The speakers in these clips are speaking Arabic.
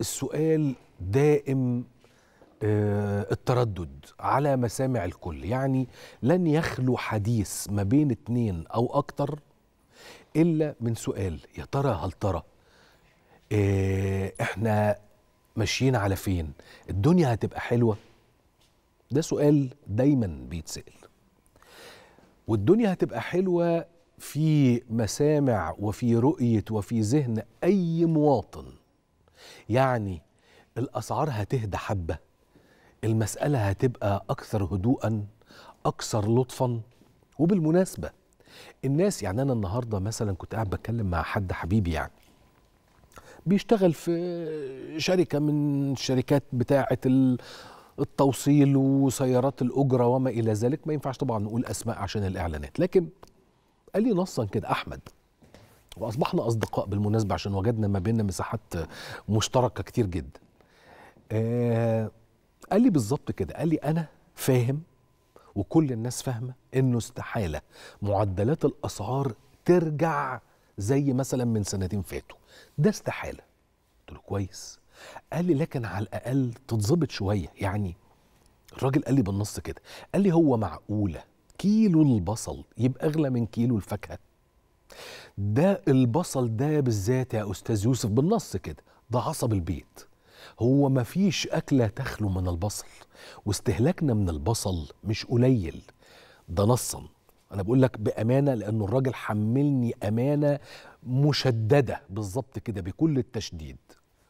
السؤال دائم آه، التردد على مسامع الكل يعني لن يخلو حديث ما بين اتنين أو أكتر إلا من سؤال يا ترى هل ترى آه، إحنا ماشيين على فين الدنيا هتبقى حلوة ده سؤال دايما بيتسأل والدنيا هتبقى حلوة في مسامع وفي رؤية وفي ذهن أي مواطن يعني الاسعار هتهدى حبه المساله هتبقى اكثر هدوءا اكثر لطفا وبالمناسبه الناس يعني انا النهارده مثلا كنت قاعد بتكلم مع حد حبيبي يعني بيشتغل في شركه من الشركات بتاعه التوصيل وسيارات الاجره وما الى ذلك ما ينفعش طبعا نقول اسماء عشان الاعلانات لكن قال لي نصا كده احمد واصبحنا اصدقاء بالمناسبه عشان وجدنا ما بيننا مساحات مشتركه كتير جدا آه قال لي بالظبط كده قال لي انا فاهم وكل الناس فاهمه انه استحاله معدلات الاسعار ترجع زي مثلا من سنتين فاتوا ده استحاله قلت له كويس قال لي لكن على الاقل تتظبط شويه يعني الراجل قال لي بالنص كده قال لي هو معقوله كيلو البصل يبقى اغلى من كيلو الفاكهه ده البصل ده بالذات يا أستاذ يوسف بالنص كده ده عصب البيت هو مفيش أكلة تخلو من البصل واستهلاكنا من البصل مش قليل ده نصا أنا بقول لك بأمانة لأنه الراجل حملني أمانة مشددة بالظبط كده بكل التشديد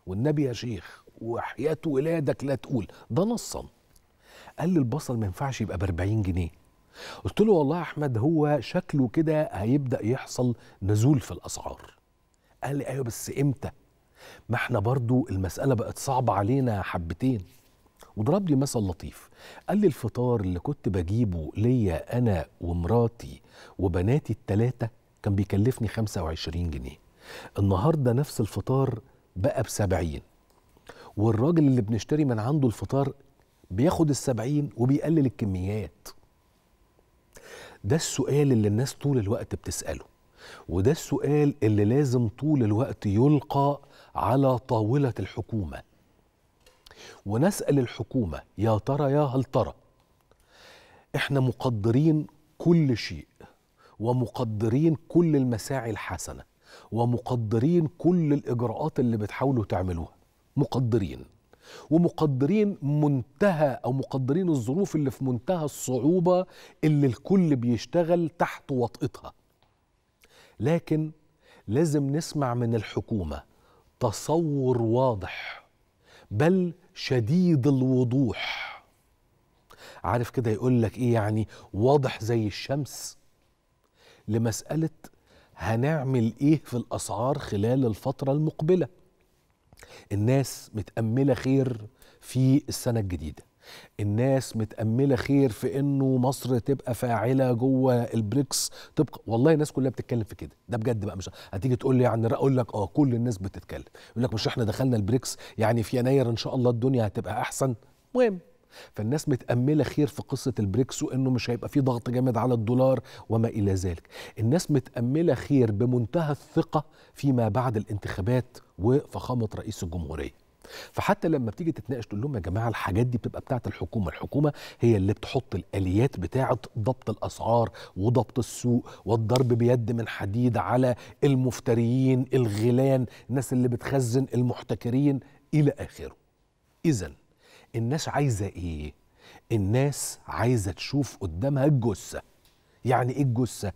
والنبي يا شيخ وحياة ولادك لا تقول ده نصا قال لي البصل ما ينفعش يبقى ب 40 جنيه قلت له والله يا احمد هو شكله كده هيبدا يحصل نزول في الاسعار قال لي ايوه بس امتى ما احنا برضو المساله بقت صعبه علينا حبتين وضرب لي مثل لطيف قال لي الفطار اللي كنت بجيبه ليا انا ومراتي وبناتي التلاته كان بيكلفني 25 جنيه النهارده نفس الفطار بقى ب 70 والراجل اللي بنشتري من عنده الفطار بياخد ال 70 وبيقلل الكميات ده السؤال اللي الناس طول الوقت بتساله وده السؤال اللي لازم طول الوقت يلقى على طاوله الحكومه ونسال الحكومه يا ترى يا هل ترى احنا مقدرين كل شيء ومقدرين كل المساعي الحسنه ومقدرين كل الاجراءات اللي بتحاولوا تعملوها مقدرين ومقدرين منتهى او مقدرين الظروف اللي في منتهى الصعوبه اللي الكل بيشتغل تحت وطئتها لكن لازم نسمع من الحكومه تصور واضح بل شديد الوضوح عارف كده يقول لك ايه يعني واضح زي الشمس لمساله هنعمل ايه في الاسعار خلال الفتره المقبله الناس متأملة خير في السنة الجديدة الناس متأملة خير في انه مصر تبقى فاعلة جوه البريكس تبقى والله الناس كلها بتتكلم في كده ده بجد بقى مش هتيجي تقول لي يعني اقول لك اه كل الناس بتتكلم يقول لك مش احنا دخلنا البريكس يعني في يناير ان شاء الله الدنيا هتبقى احسن مهم فالناس متأملة خير في قصة البريكس وإنه مش هيبقى في ضغط جامد على الدولار وما إلى ذلك الناس متأملة خير بمنتهى الثقة فيما بعد الانتخابات وفخامة رئيس الجمهورية فحتى لما بتيجي تتناقش تقول لهم يا جماعه الحاجات دي بتبقى بتاعت الحكومه، الحكومه هي اللي بتحط الاليات بتاعه ضبط الاسعار وضبط السوق والضرب بيد من حديد على المفتريين، الغلان، الناس اللي بتخزن المحتكرين الى اخره. اذا الناس عايزه ايه الناس عايزه تشوف قدامها الجثه يعني ايه الجثه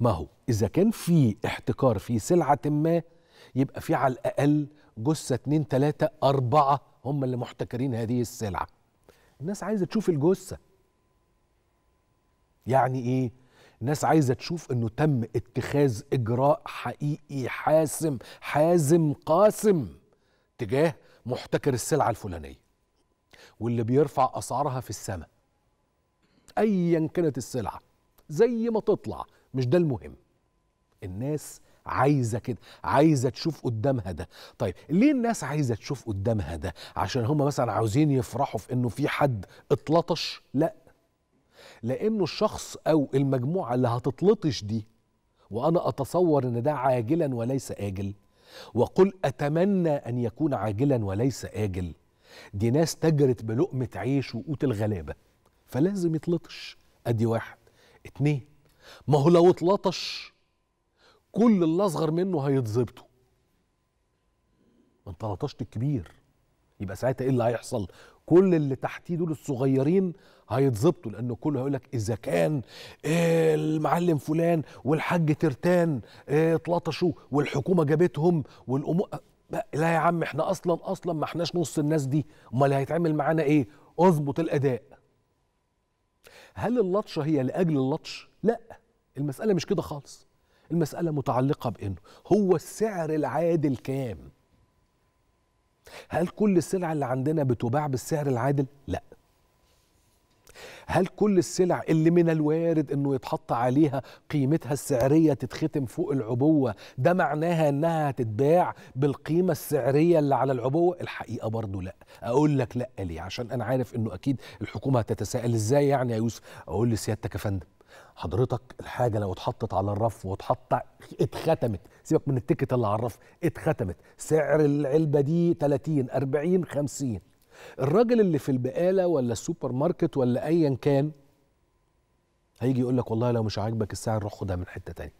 ما هو اذا كان في احتكار في سلعه ما يبقى في على الاقل جثه اتنين تلاته اربعه هم اللي محتكرين هذه السلعه الناس عايزه تشوف الجثه يعني ايه الناس عايزه تشوف انه تم اتخاذ اجراء حقيقي حاسم حازم قاسم تجاه محتكر السلعه الفلانيه واللي بيرفع اسعارها في السماء ايا كانت السلعه زي ما تطلع مش ده المهم الناس عايزه كده عايزه تشوف قدامها ده طيب ليه الناس عايزه تشوف قدامها ده عشان هم مثلا عاوزين يفرحوا في انه في حد اتلطش لا لانه الشخص او المجموعه اللي هتتلطش دي وانا اتصور ان ده عاجلا وليس اجل وقل اتمنى ان يكون عاجلا وليس اجل دي ناس تجرت بلقمة عيش وقوت الغلابة فلازم يتلطش ادي واحد اتنين ما هو لو اتلطش كل اللي اصغر منه هيتظبطوا ما انت لطشت الكبير يبقى ساعتها ايه اللي هيحصل كل اللي تحتيه دول الصغيرين هيتظبطوا لان كله هيقول لك اذا كان إيه المعلم فلان والحاج ترتان آه، اتلطشوا إيه والحكومه جابتهم والامور لا يا عم احنا اصلا اصلا ما احناش نص الناس دي امال هيتعمل معانا ايه اظبط الاداء هل اللطشه هي لاجل اللطش لا المساله مش كده خالص المساله متعلقه بانه هو السعر العادل كام هل كل السلع اللي عندنا بتباع بالسعر العادل لا هل كل السلع اللي من الوارد انه يتحط عليها قيمتها السعريه تتختم فوق العبوه ده معناها انها هتتباع بالقيمه السعريه اللي على العبوه الحقيقه برضه لا اقول لك لا ليه عشان انا عارف انه اكيد الحكومه هتتساءل ازاي يعني يا يوسف اقول لسيادتك يا فندم حضرتك الحاجه لو اتحطت على الرف واتحط اتختمت سيبك من التيكت اللي على الرف اتختمت سعر العلبه دي 30 40 50 الراجل اللي في البقاله ولا السوبر ماركت ولا ايا كان هيجي يقول لك والله لو مش عاجبك السعر روح خدها من حته تانية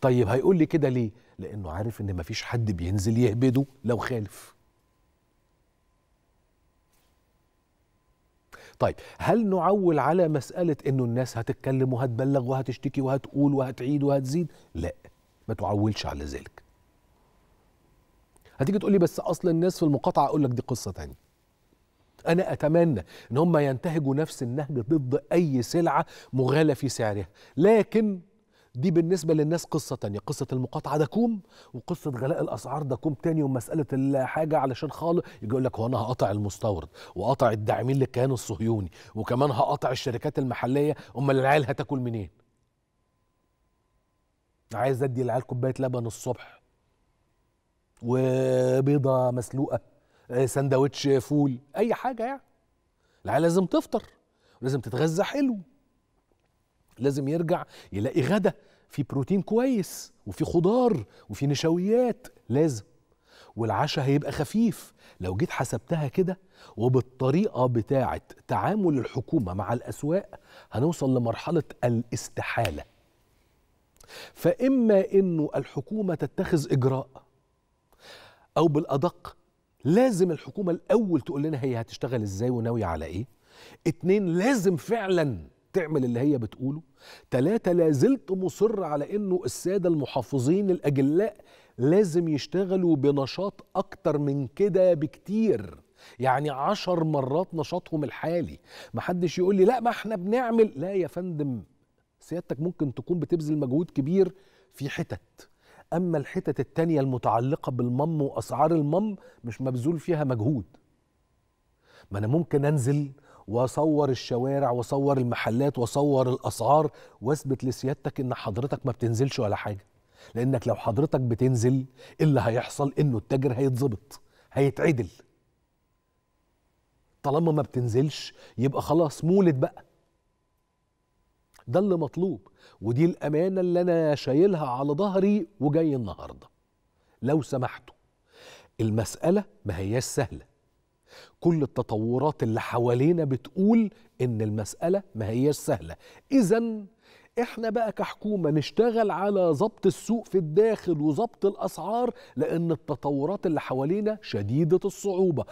طيب هيقول لي كده ليه لانه عارف ان مفيش حد بينزل يهبده لو خالف طيب هل نعول على مسألة إنه الناس هتتكلم وهتبلغ وهتشتكي وهتقول وهتعيد وهتزيد؟ لا ما تعولش على ذلك. هتيجي تقول لي بس اصل الناس في المقاطعه اقول لك دي قصه تانية انا اتمنى ان هم ينتهجوا نفس النهج ضد اي سلعه مغالى في سعرها لكن دي بالنسبه للناس قصه تانية قصه المقاطعه ده كوم وقصه غلاء الاسعار ده كوم تاني ومساله الحاجه علشان خالص يجي يقول لك هو انا هقاطع المستورد وقاطع الداعمين للكيان الصهيوني وكمان هقاطع الشركات المحليه امال العيال هتاكل منين عايز ادي العيال كوبايه لبن الصبح وبيضه مسلوقه آه، سندوتش فول اي حاجه يعني العيال لازم تفطر ولازم تتغذى حلو لازم يرجع يلاقي غدا في بروتين كويس وفي خضار وفي نشويات لازم والعشاء هيبقى خفيف لو جيت حسبتها كده وبالطريقة بتاعة تعامل الحكومة مع الأسواق هنوصل لمرحلة الاستحالة فإما إنه الحكومة تتخذ إجراء او بالادق لازم الحكومه الاول تقول لنا هي هتشتغل ازاي وناويه على ايه اتنين لازم فعلا تعمل اللي هي بتقوله تلاتة لازلت مصر على انه السادة المحافظين الاجلاء لازم يشتغلوا بنشاط اكتر من كده بكتير يعني عشر مرات نشاطهم الحالي محدش يقول لي لا ما احنا بنعمل لا يا فندم سيادتك ممكن تكون بتبذل مجهود كبير في حتت اما الحتت الثانيه المتعلقة بالمم واسعار المم مش مبذول فيها مجهود ما انا ممكن انزل واصور الشوارع واصور المحلات واصور الاسعار واثبت لسيادتك ان حضرتك ما بتنزلش ولا حاجه لانك لو حضرتك بتنزل إيه اللي هيحصل انه التاجر هيتظبط هيتعدل طالما ما بتنزلش يبقى خلاص مولد بقى ده اللي مطلوب ودي الامانه اللي انا شايلها على ظهري وجاي النهارده لو سمحتوا المساله ما هياش سهله كل التطورات اللي حوالينا بتقول ان المساله ما هياش سهله اذا احنا بقى كحكومه نشتغل على ضبط السوق في الداخل وضبط الاسعار لان التطورات اللي حوالينا شديده الصعوبه